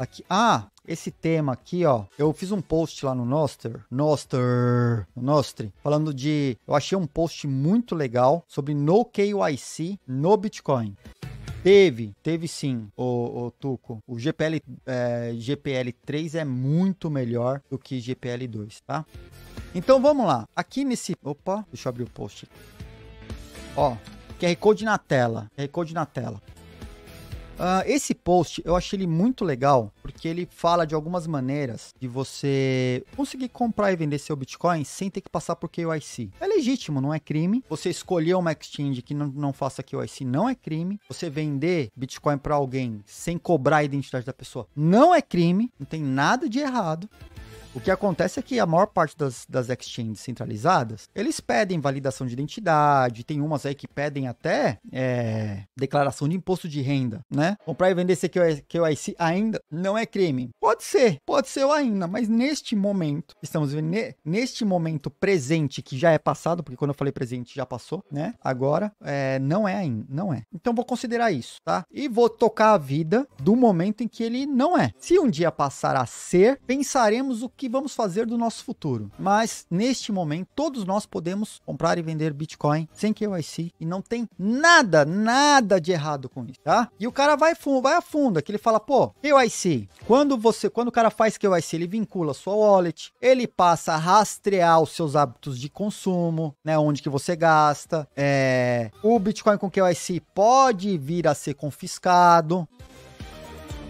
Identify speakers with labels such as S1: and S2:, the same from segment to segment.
S1: Aqui. Ah, esse tema aqui, ó. Eu fiz um post lá no Noster, Noster, Nostre, falando de. Eu achei um post muito legal sobre no KYC no Bitcoin. Teve, teve sim, o, o Tuco. O GPL, é, GPL 3 é muito melhor do que GPL 2, tá? Então vamos lá. Aqui nesse. Opa, deixa eu abrir o post. Ó, QR Code na tela. QR Code na tela. Uh, esse post eu achei ele muito legal porque ele fala de algumas maneiras de você conseguir comprar e vender seu Bitcoin sem ter que passar por KYC. É legítimo, não é crime. Você escolher uma exchange que não, não faça KYC não é crime. Você vender Bitcoin para alguém sem cobrar a identidade da pessoa não é crime. Não tem nada de errado. O que acontece é que a maior parte das, das exchanges centralizadas, eles pedem validação de identidade, tem umas aí que pedem até é, declaração de imposto de renda, né? Comprar e vender CQIC ainda não é crime. Pode ser, pode ser ainda, mas neste momento, estamos vendo, neste momento presente, que já é passado, porque quando eu falei presente já passou, né? Agora, é, não é ainda, não é. Então vou considerar isso, tá? E vou tocar a vida do momento em que ele não é. Se um dia passar a ser, pensaremos o que que vamos fazer do nosso futuro. Mas neste momento, todos nós podemos comprar e vender Bitcoin sem KYC e não tem nada, nada de errado com isso, tá? E o cara vai fundo, vai a fundo, é que ele fala, pô, KYC, quando você, quando o cara faz KYC, ele vincula sua wallet, ele passa a rastrear os seus hábitos de consumo, né, onde que você gasta, é, o Bitcoin com KYC pode vir a ser confiscado,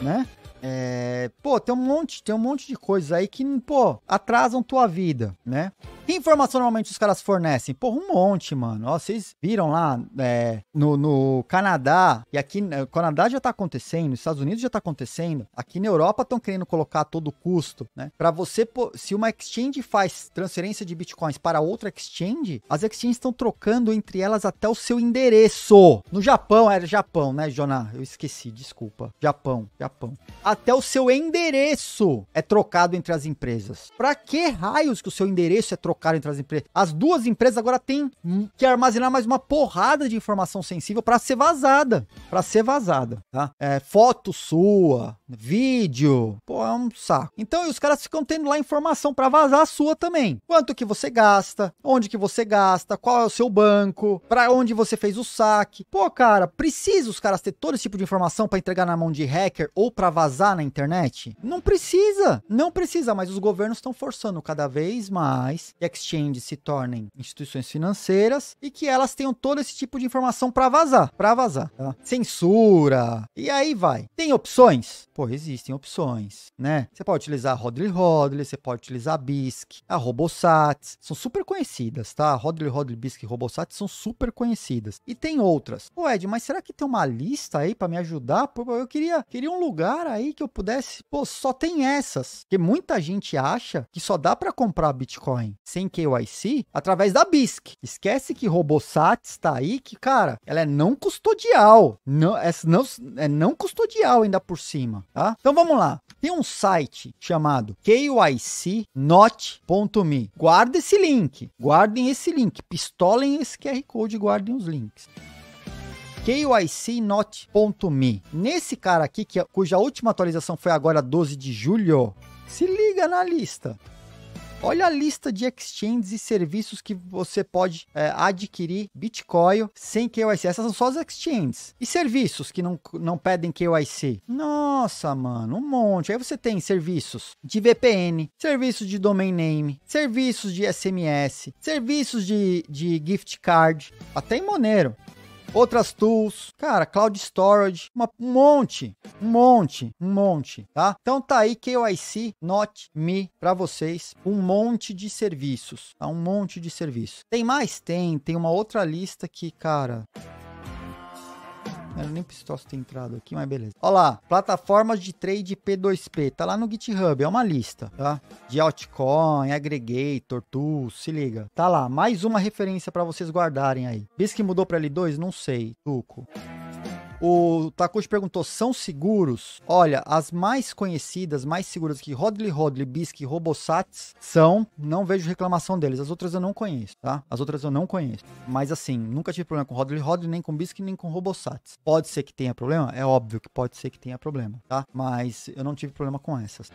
S1: né? É, pô, tem um monte, tem um monte de coisas aí que, pô, atrasam tua vida, né? Que informação normalmente os caras fornecem? Porra, um monte, mano. Ó, vocês viram lá é, no, no, Canadá, e aqui no né, Canadá já tá acontecendo, nos Estados Unidos já tá acontecendo, aqui na Europa estão querendo colocar todo o custo, né? Para você, se uma exchange faz transferência de bitcoins para outra exchange, as exchanges estão trocando entre elas até o seu endereço. No Japão, era Japão, né, Joná? Eu esqueci, desculpa. Japão, Japão. Até o seu endereço é trocado entre as empresas. Para que raios que o seu endereço é trocado? trocaram entre as empresas. As duas empresas agora têm que armazenar mais uma porrada de informação sensível para ser vazada. Para ser vazada, tá? É, foto sua, vídeo. Pô, é um saco. Então, os caras ficam tendo lá informação para vazar a sua também. Quanto que você gasta, onde que você gasta, qual é o seu banco, para onde você fez o saque. Pô, cara, precisa os caras ter todo esse tipo de informação para entregar na mão de hacker ou para vazar na internet? Não precisa, não precisa, mas os governos estão forçando cada vez mais que exchanges se tornem instituições financeiras e que elas tenham todo esse tipo de informação para vazar, para vazar, tá? censura e aí vai. Tem opções? Pô, existem opções, né? Você pode utilizar a Rodley Rodley, você pode utilizar a BISC, a Robosat, são super conhecidas, tá? Rodley Rodley, BISC e Robosat são super conhecidas e tem outras. O Ed, mas será que tem uma lista aí para me ajudar? Pô, eu queria, queria um lugar aí que eu pudesse. Pô, só tem essas, que muita gente acha que só dá para comprar Bitcoin sem KYC através da BISC. Esquece que Robosat está aí, que, cara, ela é não custodial. Não, é, não, é não custodial ainda por cima, tá? Então vamos lá. Tem um site chamado kycnot.me. Guarda esse link. Guardem esse link. Pistolem esse QR Code e guardem os links kycnot.me. Nesse cara aqui, que, é, cuja última atualização foi agora 12 de julho, se liga na lista. Olha a lista de exchanges e serviços que você pode é, adquirir Bitcoin sem KYC. Essas são só as exchanges. E serviços que não, não pedem KYC? Nossa, mano, um monte. Aí você tem serviços de VPN, serviços de domain name, serviços de SMS, serviços de, de gift card, até tá em Monero outras tools, cara, cloud storage, uma, um monte, um monte, um monte, tá? Então tá aí KYC Not Me para vocês, um monte de serviços, tá? Um monte de serviços. Tem mais? Tem, tem uma outra lista que, cara, eu nem preciso ter entrado aqui, mas beleza. Olha lá, plataformas de trade P2P. Tá lá no GitHub, é uma lista, tá? De altcoin, aggregator, tools, se liga. Tá lá, mais uma referência para vocês guardarem aí. Diz que mudou para L2? Não sei, Tuco. O Takushi perguntou: são seguros? Olha, as mais conhecidas, mais seguras que Rodley Rodley, Bisque e Robosats são. Não vejo reclamação deles. As outras eu não conheço, tá? As outras eu não conheço. Mas assim, nunca tive problema com Rodley Rodley, nem com Bisque, nem com Robosats. Pode ser que tenha problema? É óbvio que pode ser que tenha problema, tá? Mas eu não tive problema com essas.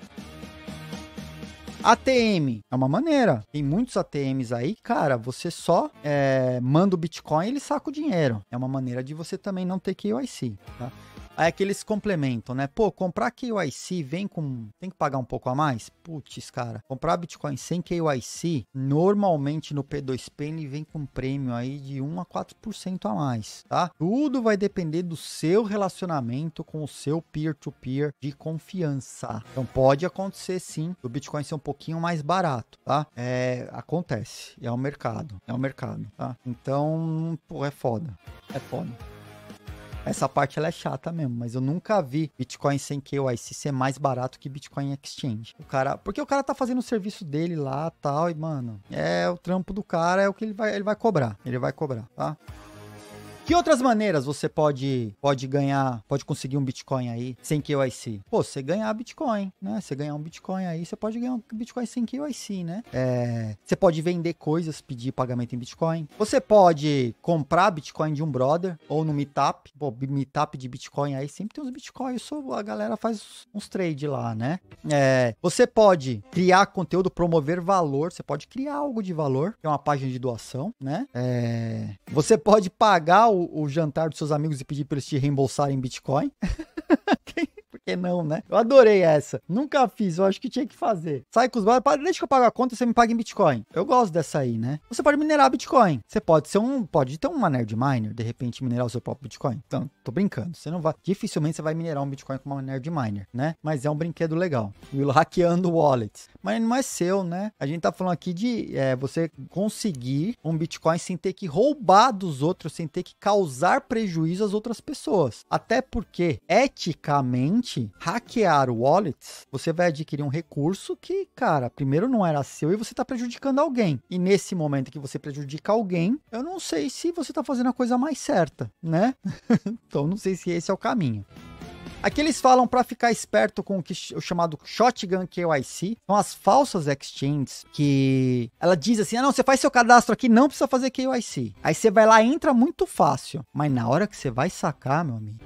S1: ATM é uma maneira. Tem muitos ATMs aí, cara, você só é, manda o Bitcoin e ele saca o dinheiro. É uma maneira de você também não ter KYC, tá? Aí aqueles eles complementam, né? Pô, comprar KYC vem com. Tem que pagar um pouco a mais? Putz, cara. Comprar Bitcoin sem KYC, normalmente no P2P ele vem com um prêmio aí de 1 a 4% a mais, tá? Tudo vai depender do seu relacionamento com o seu peer-to-peer -peer de confiança. Então pode acontecer sim do Bitcoin ser um pouquinho mais barato, tá? É, acontece. É o mercado. É o mercado, tá? Então, pô, é foda. É foda. Essa parte ela é chata mesmo, mas eu nunca vi Bitcoin sem KYC ser mais barato que Bitcoin Exchange. O cara, porque o cara tá fazendo o serviço dele lá, tal, e mano, é o trampo do cara, é o que ele vai, ele vai cobrar. Ele vai cobrar, tá? Que outras maneiras você pode, pode ganhar, pode conseguir um Bitcoin aí sem KYC? Pô, você ganhar Bitcoin, né? Você ganhar um Bitcoin aí, você pode ganhar um Bitcoin sem KYC, né? É, você pode vender coisas, pedir pagamento em Bitcoin. Você pode comprar Bitcoin de um brother ou no meetup. Pô, meetup de Bitcoin aí sempre tem uns Bitcoin, isso a galera faz uns trade lá, né? É, você pode criar conteúdo, promover valor, você pode criar algo de valor, é uma página de doação, né? É, você pode pagar o, o jantar dos seus amigos e pedir para eles te reembolsarem Bitcoin? Quem, que não, né? Eu adorei essa. Nunca fiz, eu acho que tinha que fazer. Sai com os bares, deixa que eu pago a conta, você me paga em Bitcoin. Eu gosto dessa aí, né? Você pode minerar Bitcoin. Você pode ser um, pode ter uma nerd miner, de repente minerar o seu próprio Bitcoin. Então, tô brincando. Você não vai, dificilmente você vai minerar um Bitcoin com uma nerd miner, né? Mas é um brinquedo legal. Will hackeando wallets. Mas não é seu, né? A gente tá falando aqui de é, você conseguir um Bitcoin sem ter que roubar dos outros, sem ter que causar prejuízo às outras pessoas. Até porque, eticamente, permite assim, hackear wallets, você vai adquirir um recurso que, cara, primeiro não era seu e você está prejudicando alguém. E nesse momento que você prejudica alguém, eu não sei se você está fazendo a coisa mais certa, né? então não sei se esse é o caminho. Aqui eles falam para ficar esperto com o, que, o chamado Shotgun KYC, são as falsas exchanges que ela diz assim: ah, não, você faz seu cadastro aqui, não precisa fazer KYC. Aí você vai lá, entra muito fácil, mas na hora que você vai sacar, meu amigo,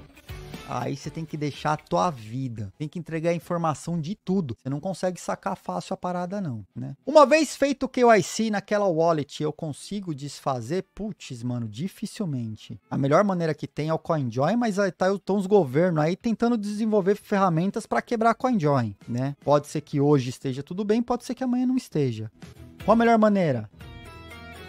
S1: Aí você tem que deixar a tua vida. Tem que entregar a informação de tudo. Você não consegue sacar fácil a parada, não, né? Uma vez feito o KYC naquela wallet, eu consigo desfazer? Putz, mano, dificilmente. A melhor maneira que tem é o CoinJoin, mas aí tá, estão os governos aí tentando desenvolver ferramentas para quebrar a CoinJoin, né? Pode ser que hoje esteja tudo bem, pode ser que amanhã não esteja. Qual a melhor maneira?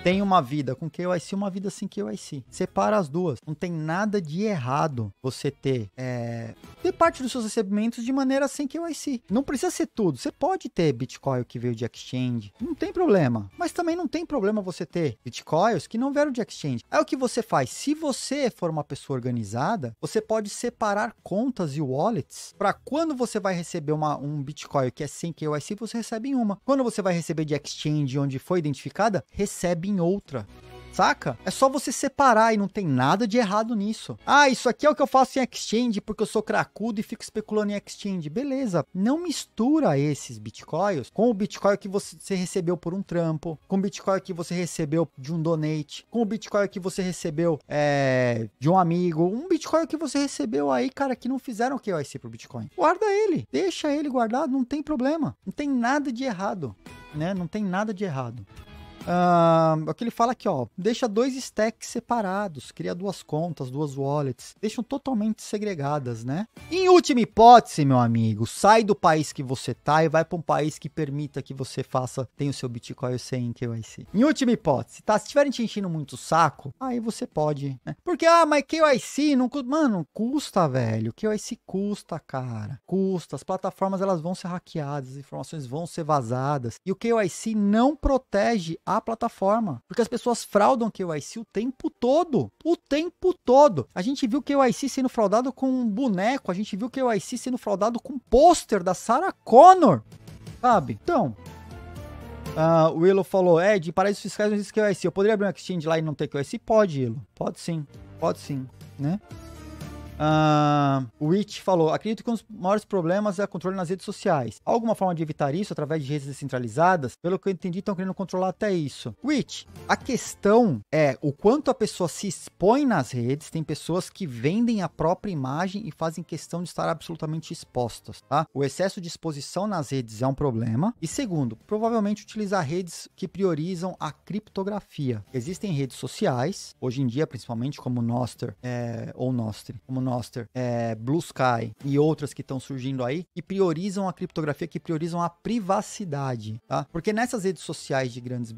S1: tem uma vida com KYC uma vida sem KYC. Separa as duas. Não tem nada de errado você ter, é, ter parte dos seus recebimentos de maneira sem KYC. Não precisa ser tudo. Você pode ter Bitcoin que veio de exchange. Não tem problema. Mas também não tem problema você ter Bitcoins que não vieram de exchange. É o que você faz. Se você for uma pessoa organizada, você pode separar contas e wallets para quando você vai receber uma, um Bitcoin que é sem KYC, você recebe em uma. Quando você vai receber de exchange onde foi identificada, recebe em outra. Saca? É só você separar e não tem nada de errado nisso. Ah, isso aqui é o que eu faço em exchange porque eu sou cracudo e fico especulando em exchange. Beleza. Não mistura esses bitcoins com o bitcoin que você recebeu por um trampo, com o bitcoin que você recebeu de um donate, com o bitcoin que você recebeu é, de um amigo, um bitcoin que você recebeu aí, cara, que não fizeram o KYC pro bitcoin. Guarda ele, deixa ele guardado, não tem problema. Não tem nada de errado, né? Não tem nada de errado. Uh, aqui ele fala aqui, ó, deixa dois stacks separados, cria duas contas, duas wallets, deixam totalmente segregadas, né? Em última hipótese, meu amigo, sai do país que você tá e vai para um país que permita que você faça, tem o seu Bitcoin sem KYC. Em última hipótese, tá? Se estiverem te enchendo muito o saco, aí você pode, né? Porque, ah, mas KYC não custa, mano, custa, velho, KYC custa, cara, custa, as plataformas elas vão ser hackeadas, as informações vão ser vazadas, e o KYC não protege a plataforma. Porque as pessoas fraudam o KYC o tempo todo. O tempo todo. A gente viu o KYC sendo fraudado com um boneco. A gente viu o KYC sendo fraudado com um pôster da Sarah Connor. Sabe? Então, Uh, o Willow falou, Ed, paraísos fiscais não existe KYC. Eu poderia abrir um exchange lá e não ter KYC? Pode, Willow. Pode sim. Pode sim, né? Uh, o Rich falou: acredito que um dos maiores problemas é o controle nas redes sociais. Há alguma forma de evitar isso através de redes descentralizadas? Pelo que eu entendi, estão querendo controlar até isso. Rich, a questão é o quanto a pessoa se expõe nas redes. Tem pessoas que vendem a própria imagem e fazem questão de estar absolutamente expostas, tá? O excesso de exposição nas redes é um problema. E segundo, provavelmente utilizar redes que priorizam a criptografia. Existem redes sociais, hoje em dia, principalmente como Nostr é, ou Nostr, como Noster, é, Blue Sky e outras que estão surgindo aí, que priorizam a criptografia, que priorizam a privacidade, tá? Porque nessas redes sociais de grandes